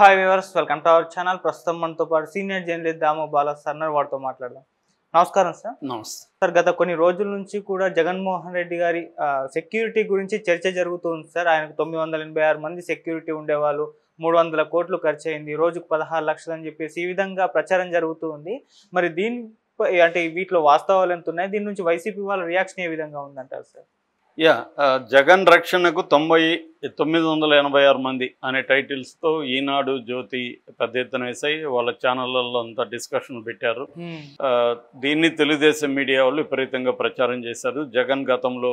hi viewers welcome to our channel ప్రస్తుతం మనతో పాటు సీనియర్ జర్నలిస్ట్ దామ బాల సార్ వాడితో మాట్లాడదాం నమస్కారం సార్ నమస్తే సార్ గత కొన్ని రోజుల నుంచి కూడా జగన్మోహన్ రెడ్డి గారి సెక్యూరిటీ గురించి చర్చ జరుగుతుంది సార్ ఆయనకు తొమ్మిది మంది సెక్యూరిటీ ఉండేవాళ్ళు మూడు వందల కోట్లు ఖర్చు అయింది రోజుకు పదహారు లక్షలు అని చెప్పేసి ఈ విధంగా ప్రచారం జరుగుతూ ఉంది మరి దీని అంటే వీటిలో వాస్తవాలు ఎంత ఉన్నాయి దీని నుంచి వైసీపీ వాళ్ళ రియాక్షన్ ఏ విధంగా ఉందంటారు సార్ యా జగన్ రక్షణకు తొంభై తొమ్మిది వందల ఎనభై ఆరు మంది అనే టైటిల్స్తో ఈనాడు జ్యోతి పెద్ద ఎత్తున వేసాయి వాళ్ళ ఛానళ్లలో అంతా డిస్కషన్ పెట్టారు దీన్ని తెలుగుదేశం మీడియా వాళ్ళు విపరీతంగా ప్రచారం చేశారు జగన్ గతంలో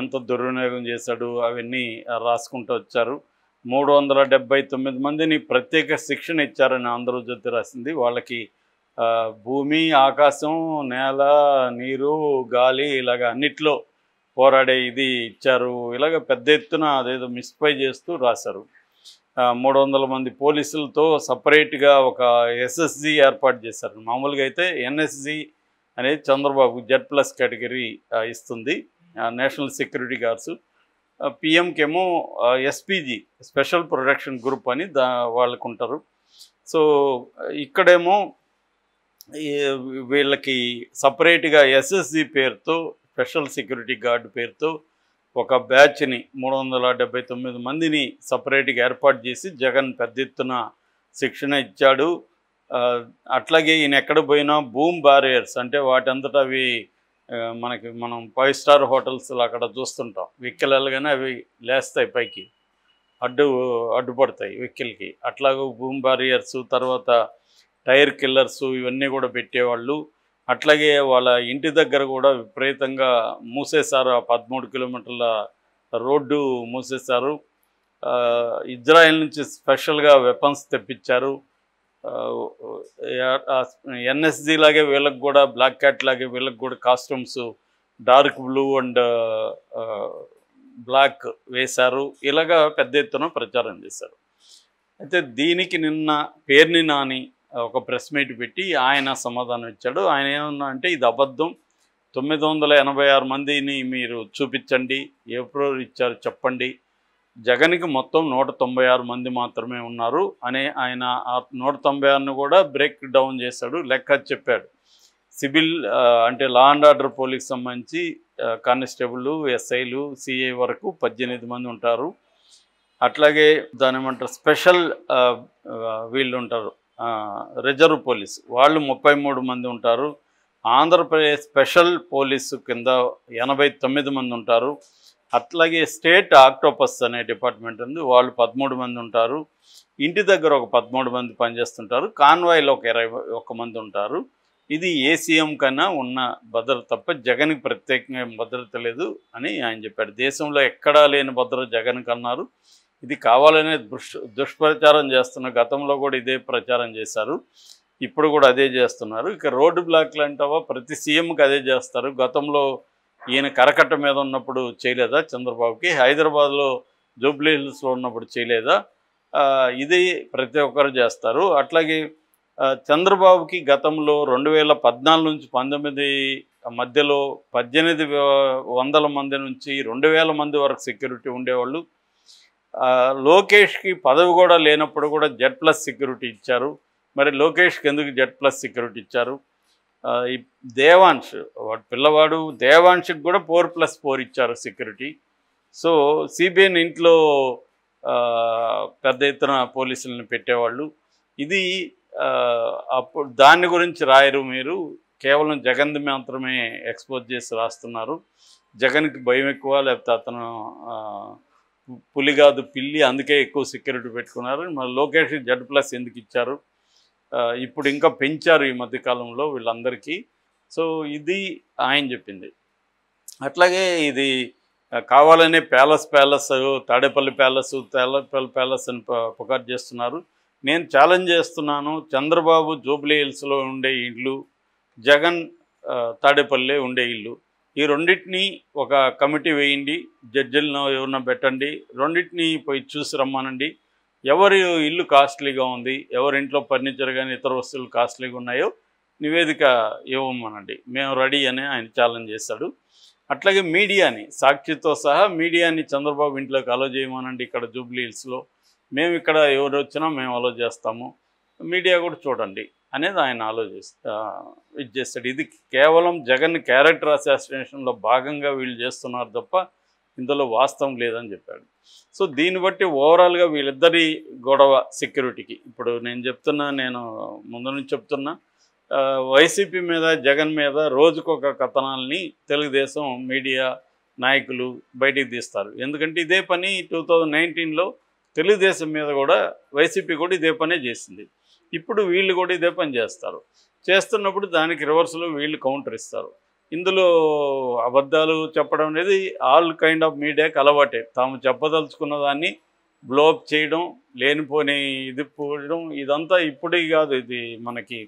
ఎంత దుర్వినియోగం చేశాడు అవన్నీ రాసుకుంటూ వచ్చారు మూడు వందల డెబ్బై తొమ్మిది మందిని ప్రత్యేక శిక్షణ ఇచ్చారని ఆంధ్రజ్యోతి రాసింది వాళ్ళకి భూమి ఆకాశం నేల నీరు గాలి ఇలాగ అన్నిట్లో పోరాడే ఇది ఇచ్చారు ఇలాగ పెద్ద ఎత్తున అదేదో మిస్ఫై చేస్తూ రాశారు మూడు వందల మంది పోలీసులతో సపరేట్గా ఒక ఎస్ఎస్జి ఏర్పాటు చేశారు మామూలుగా అయితే ఎన్ఎస్జి అనేది చంద్రబాబు జెడ్ ప్లస్ కేటగిరీ ఇస్తుంది నేషనల్ సెక్యూరిటీ గార్డ్స్ పిఎంకేమో ఎస్పిజి స్పెషల్ ప్రొటెక్షన్ గ్రూప్ అని దా వాళ్ళకు ఉంటారు సో ఇక్కడేమో వీళ్ళకి సపరేట్గా ఎస్ఎస్జి పేరుతో స్పెషల్ సెక్యూరిటీ గార్డు పేరుతో ఒక బ్యాచ్ని మూడు వందల డెబ్బై తొమ్మిది మందిని సపరేట్గా ఏర్పాటు చేసి జగన్ పెద్ద ఎత్తున శిక్షణ ఇచ్చాడు అట్లాగే ఈయన ఎక్కడ పోయినా భూమ్ బారియర్స్ అంటే అంతటా అవి మనకి మనం ఫైవ్ స్టార్ హోటల్స్లో అక్కడ చూస్తుంటాం విక్కెలగానే అవి లేస్తాయి పైకి అడ్డు అడ్డుపడతాయి విక్కెల్కి అట్లాగే భూమ్ బారియర్స్ తర్వాత టైర్ కిల్లర్స్ ఇవన్నీ కూడా పెట్టేవాళ్ళు అట్లాగే వాళ్ళ ఇంటి దగ్గర కూడా విపరీతంగా మూసేశారు ఆ పదమూడు కిలోమీటర్ల రోడ్డు మూసేశారు ఇజ్రాయెల్ నుంచి స్పెషల్గా వెపన్స్ తెప్పించారు ఎన్ఎస్జి లాగే వీళ్ళకి కూడా బ్లాక్ క్యాట్ లాగే వీళ్ళకి కూడా costumes dark blue and black వేశారు ఇలాగా పెద్ద ఎత్తున ప్రచారం చేశారు అయితే దీనికి నిన్న పేర్ని నాని ఒక ప్రెస్ మీట్ పెట్టి ఆయన సమాధానం ఇచ్చాడు ఆయన ఏమన్నా అంటే ఇది అబద్ధం తొమ్మిది వందల ఎనభై ఆరు మందిని మీరు చూపించండి ఎవరో ఇచ్చారు చెప్పండి జగన్కి మొత్తం నూట తొంభై ఆరు మంది మాత్రమే ఉన్నారు అనే ఆయన ఆ నూట తొంభై ఆరును కూడా బ్రేక్ డౌన్ చేశాడు లెక్క చెప్పాడు సివిల్ అంటే లా అండ్ ఆర్డర్ పోలీస్ సంబంధించి కానిస్టేబుల్ ఎస్ఐలు సిఐ వరకు పద్దెనిమిది మంది ఉంటారు అట్లాగే దాని ఏమంటారు స్పెషల్ వీళ్ళు ఉంటారు రిజర్వ్ పోలీస్ వాళ్ళు ముప్పై మంది ఉంటారు ఆంధ్రప్రదేశ్ స్పెషల్ పోలీసు కింద ఎనభై తొమ్మిది మంది ఉంటారు అట్లాగే స్టేట్ ఆక్టోపస్ అనే డిపార్ట్మెంట్ ఉంది వాళ్ళు పదమూడు మంది ఉంటారు ఇంటి దగ్గర ఒక పదమూడు మంది పనిచేస్తుంటారు కాన్వాయ్లో ఒక ఇరవై ఒక మంది ఉంటారు ఇది ఏసీఎం కన్నా ఉన్న భద్రత తప్ప జగన్కి ప్రత్యేకంగా భద్రత లేదు అని ఆయన చెప్పాడు దేశంలో ఎక్కడా లేని భద్రత జగన్కి అన్నారు ఇది కావాలనే దుష్ప్రచారం చేస్తున్న గతంలో కూడా ఇదే ప్రచారం చేశారు ఇప్పుడు కూడా అదే చేస్తున్నారు ఇక రోడ్డు బ్లాక్లు అంటావా ప్రతి సీఎంకి అదే చేస్తారు గతంలో ఈయన కరకట్ట మీద ఉన్నప్పుడు చేయలేదా చంద్రబాబుకి హైదరాబాద్లో జూబ్లీ హిల్స్లో ఉన్నప్పుడు చేయలేదా ఇది ప్రతి ఒక్కరు చేస్తారు అట్లాగే చంద్రబాబుకి గతంలో రెండు వేల పద్నాలుగు నుంచి పంతొమ్మిది మధ్యలో పద్దెనిమిది వందల మంది నుంచి రెండు వేల మంది వరకు సెక్యూరిటీ ఉండేవాళ్ళు లోకేష్కి పదవి కూడా లేనప్పుడు కూడా జెడ్ ప్లస్ సెక్యూరిటీ ఇచ్చారు మరి లోకేష్కి ఎందుకు జెడ్ ప్లస్ సెక్యూరిటీ ఇచ్చారు ఈ దేవాంశ్ వాడు పిల్లవాడు దేవాంశ్కి కూడా ఫోర్ ప్లస్ ఫోర్ ఇచ్చారు సెక్యూరిటీ సో సిబిఐని ఇంట్లో పెద్ద ఎత్తున పోలీసులను పెట్టేవాళ్ళు ఇది అప్పుడు దాని గురించి రాయరు మీరు కేవలం జగన్ మాత్రమే ఎక్స్పోజ్ చేసి రాస్తున్నారు జగన్కి భయం ఎక్కువ లేకపోతే అతను పులి కాదు పిల్లి అందుకే ఎక్కువ సెక్యూరిటీ పెట్టుకున్నారు మరి లోకేష్ జడ్ ప్లస్ ఎందుకు ఇచ్చారు ఇప్పుడు ఇంకా పెంచారు ఈ మధ్యకాలంలో వీళ్ళందరికీ సో ఇది ఆయన చెప్పింది అట్లాగే ఇది కావాలనే palace palace Tadepalli palace Tadepalli palace అని పుకార్ చేస్తున్నారు నేను ఛాలెంజ్ చేస్తున్నాను చంద్రబాబు జూబ్లీ హిల్స్లో ఉండే ఇళ్ళు జగన్ తాడేపల్లి ఉండే ఇల్లు ఈ రెండింటిని ఒక కమిటీ వేయండి జడ్జిలను ఎవరినో పెట్టండి రెండింటిని పోయి చూసి రమ్మనండి ఎవరి ఇల్లు కాస్ట్లీగా ఉంది ఎవరి ఇంట్లో ఫర్నిచర్ కానీ ఇతర వస్తువులు కాస్ట్లీగా ఉన్నాయో నివేదిక ఇవ్వమ్మనండి మేము రెడీ అని ఆయన ఛాలెంజ్ చేశాడు అట్లాగే మీడియాని సాక్షితో సహా మీడియాని చంద్రబాబు ఇంట్లోకి అలో చేయమనండి ఇక్కడ జూబ్లీ హిల్స్లో మేము ఇక్కడ ఎవరు వచ్చినా మేము అలో చేస్తాము మీడియా కూడా చూడండి అనేది ఆయన ఆలోచిస్తా ఇది చేస్తాడు ఇది కేవలం జగన్ క్యారెక్టర్ అసాసినేషన్లో భాగంగా వీళ్ళు చేస్తున్నారు తప్ప ఇందులో వాస్తవం లేదని చెప్పాడు సో దీన్ని బట్టి ఓవరాల్గా వీళ్ళిద్దరి గొడవ సెక్యూరిటీకి ఇప్పుడు నేను చెప్తున్నా నేను ముందు నుంచి చెప్తున్నా వైసీపీ మీద జగన్ మీద రోజుకొక కథనాలని తెలుగుదేశం మీడియా నాయకులు బయటికి తీస్తారు ఎందుకంటే ఇదే పని టూ థౌజండ్ నైన్టీన్లో తెలుగుదేశం మీద కూడా వైసీపీ కూడా ఇదే పనే చేసింది ఇప్పుడు వీళ్ళు కూడా ఇదే పని చేస్తారు చేస్తున్నప్పుడు దానికి రివర్స్లో వీళ్ళు కౌంటర్ ఇస్తారు ఇందులో అబద్ధాలు చెప్పడం అనేది ఆల్ కైండ్ ఆఫ్ మీడియాకి అలవాటే తాము చెప్పదలుచుకున్న దాన్ని బ్లోఅప్ చేయడం లేనిపోని ఇది పోయడం ఇదంతా ఇప్పుడే కాదు ఇది మనకి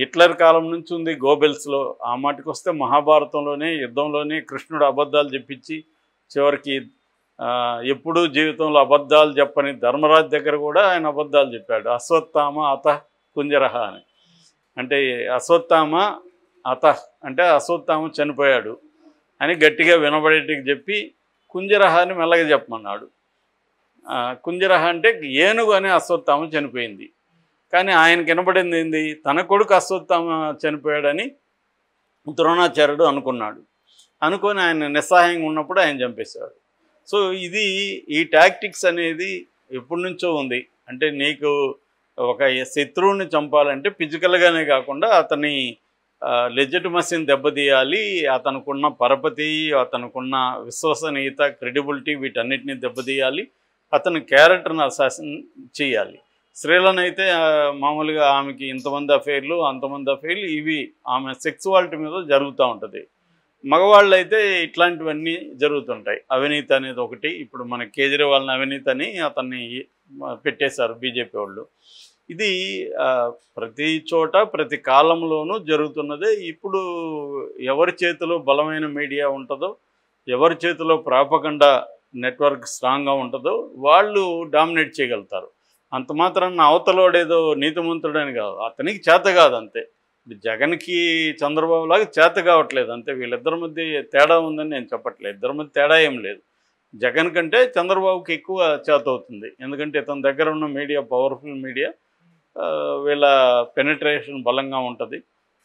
హిట్లర్ కాలం నుంచి ఉంది గోబెల్స్లో ఆ మాటకు వస్తే మహాభారతంలోనే యుద్ధంలోనే కృష్ణుడు అబద్ధాలు చెప్పించి చివరికి ఎప్పుడూ జీవితంలో అబద్ధాలు చెప్పని ధర్మరాజు దగ్గర కూడా ఆయన అబద్ధాలు చెప్పాడు అశ్వత్థామ అత కుంజరహ అని అంటే అశ్వత్థామ అత అంటే అశ్వత్థామ చనిపోయాడు అని గట్టిగా వినబడేటికి చెప్పి కుంజరహ అని మెల్లగా చెప్పమన్నాడు కుంజరహ అంటే ఏనుగు అనే అశ్వత్థామ చనిపోయింది కానీ ఆయన కనబడింది ఏంది తన కొడుకు అశ్వత్థామ చనిపోయాడని ద్రోణాచార్యుడు అనుకున్నాడు అనుకొని ఆయన నిస్సహాయంగా ఉన్నప్పుడు ఆయన చంపేశాడు సో ఇది ఈ టాక్టిక్స్ అనేది ఎప్పటి నుంచో ఉంది అంటే నీకు ఒక శత్రువుని చంపాలంటే ఫిజికల్గానే కాకుండా అతని లెజిటిమసీని దెబ్బతీయాలి అతనుకున్న పరపతి అతనుకున్న విశ్వసనీయత క్రెడిబిలిటీ వీటన్నిటిని దెబ్బతీయాలి అతని క్యారెక్టర్ని అసాసిన్ చేయాలి స్త్రీలను అయితే మామూలుగా ఆమెకి ఇంతమంది అఫైర్లు అంతమంది అఫైర్లు ఇవి ఆమె సెక్సువాలిటీ మీద జరుగుతూ ఉంటుంది మగవాళ్ళు అయితే ఇట్లాంటివన్నీ జరుగుతుంటాయి అవినీతి అనేది ఒకటి ఇప్పుడు మన కేజ్రీవాల్ని అవినీతి అని అతన్ని పెట్టేశారు బీజేపీ వాళ్ళు ఇది ప్రతి చోట ప్రతి కాలంలోనూ జరుగుతున్నదే ఇప్పుడు ఎవరి చేతిలో బలమైన మీడియా ఉంటుందో ఎవరి చేతిలో ప్రాపకుండా నెట్వర్క్ స్ట్రాంగ్గా ఉంటుందో వాళ్ళు డామినేట్ చేయగలుగుతారు అంత మాత్రాన అవతలోడేదో నీతిమంతుడని కాదు అతనికి చేత కాదు అంతే జగన్కి చంద్రబాబు లాగా చేత కావట్లేదు అంతే వీళ్ళిద్దరి మధ్య తేడా ఉందని నేను చెప్పట్లేదు ఇద్దరి మధ్య తేడా ఏం లేదు జగన్ కంటే చంద్రబాబుకి ఎక్కువ చేత అవుతుంది ఎందుకంటే తన దగ్గర ఉన్న మీడియా పవర్ఫుల్ మీడియా వీళ్ళ పెనిట్రేషన్ బలంగా ఉంటుంది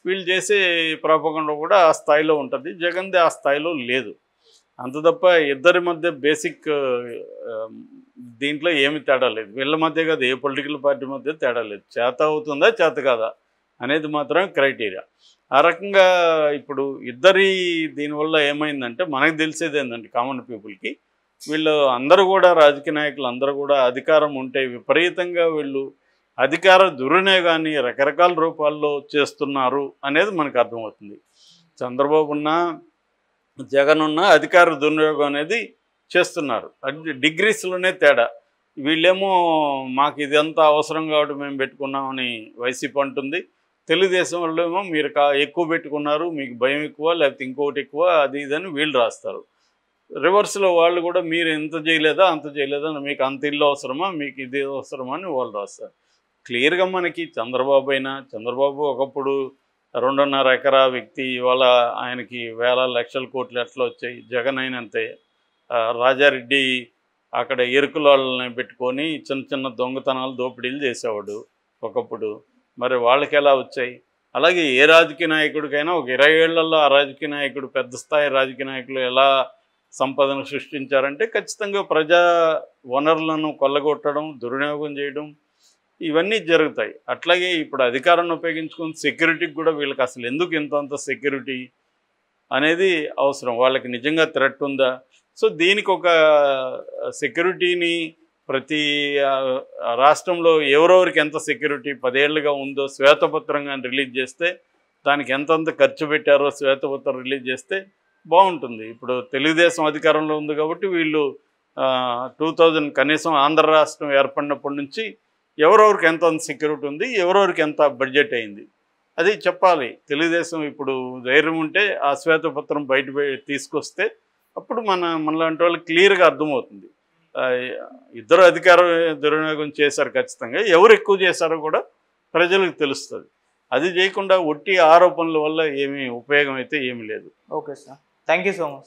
వీళ్ళు చేసే ప్రాపకండ కూడా ఆ స్థాయిలో ఉంటుంది జగన్ది ఆ స్థాయిలో లేదు అంత తప్ప ఇద్దరి మధ్య బేసిక్ దీంట్లో ఏమి తేడా లేదు వీళ్ళ మధ్య కాదు ఏ పొలిటికల్ పార్టీ మధ్య తేడా లేదు చేత అవుతుందా చేత కాదా అనేది మాత్రం క్రైటీరియా ఆ రకంగా ఇప్పుడు ఇద్దరి దీనివల్ల ఏమైందంటే మనకు తెలిసేది ఏంటంటే కామన్ పీపుల్కి వీళ్ళు అందరూ కూడా రాజకీయ నాయకులు అందరూ కూడా అధికారం ఉంటే విపరీతంగా వీళ్ళు అధికార కానీ రకరకాల రూపాల్లో చేస్తున్నారు అనేది మనకు అర్థమవుతుంది చంద్రబాబు ఉన్నా జగన్ ఉన్నా అధికార దుర్వినియోగం అనేది చేస్తున్నారు అంటే డిగ్రీస్లోనే తేడా వీళ్ళేమో మాకు ఇదంతా అవసరం కాబట్టి మేము పెట్టుకున్నామని వైసీపీ అంటుంది తెలుగుదేశం వాళ్ళేమో మీరు కా ఎక్కువ పెట్టుకున్నారు మీకు భయం ఎక్కువ లేకపోతే ఇంకోటి ఎక్కువ అది ఇదని వీళ్ళు రాస్తారు రివర్స్లో వాళ్ళు కూడా మీరు ఎంత చేయలేదా అంత చేయలేదా మీకు అంత ఇల్లు అవసరమా మీకు ఇది అవసరమా అని వాళ్ళు రాస్తారు క్లియర్గా మనకి చంద్రబాబు అయినా చంద్రబాబు ఒకప్పుడు రెండున్నర ఎకరా వ్యక్తి ఇవాళ ఆయనకి వేల లక్షల కోట్లు ఎట్లా వచ్చాయి జగన్ అయినంతే రాజారెడ్డి అక్కడ ఎరుకులని పెట్టుకొని చిన్న చిన్న దొంగతనాలు దోపిడీలు చేసేవాడు ఒకప్పుడు మరి వాళ్ళకి ఎలా వచ్చాయి అలాగే ఏ రాజకీయ నాయకుడికైనా ఒక ఇరవై ఏళ్లలో ఆ రాజకీయ నాయకుడు పెద్ద స్థాయి రాజకీయ నాయకులు ఎలా సంపదను సృష్టించారంటే ఖచ్చితంగా ప్రజా వనరులను కొల్లగొట్టడం దుర్వినియోగం చేయడం ఇవన్నీ జరుగుతాయి అట్లాగే ఇప్పుడు అధికారాన్ని ఉపయోగించుకుని సెక్యూరిటీకి కూడా వీళ్ళకి అసలు ఎందుకు ఇంతంత సెక్యూరిటీ అనేది అవసరం వాళ్ళకి నిజంగా థ్రెట్ ఉందా సో దీనికి ఒక సెక్యూరిటీని ప్రతి రాష్ట్రంలో ఎవరెవరికి ఎంత సెక్యూరిటీ పదేళ్లుగా ఉందో శ్వేతపత్రం కానీ రిలీజ్ చేస్తే దానికి ఎంతంత ఖర్చు పెట్టారో శ్వేతపత్రం రిలీజ్ చేస్తే బాగుంటుంది ఇప్పుడు తెలుగుదేశం అధికారంలో ఉంది కాబట్టి వీళ్ళు టూ థౌజండ్ కనీసం ఆంధ్ర రాష్ట్రం ఏర్పడినప్పటి నుంచి ఎవరెవరికి ఎంత సెక్యూరిటీ ఉంది ఎవరెవరికి ఎంత బడ్జెట్ అయింది అది చెప్పాలి తెలుగుదేశం ఇప్పుడు ధైర్యం ఉంటే ఆ శ్వేతపత్రం బయట తీసుకొస్తే అప్పుడు మన మనలాంటి వాళ్ళకి క్లియర్గా అర్థమవుతుంది ఇద్దరు అధికారం దుర్వినియోగం చేశారు ఖచ్చితంగా ఎవరు ఎక్కువ చేశారో కూడా ప్రజలకు తెలుస్తుంది అది చేయకుండా ఒట్టి ఆరోపణల వల్ల ఏమీ ఉపయోగం అయితే ఏమీ లేదు okay sir thank so much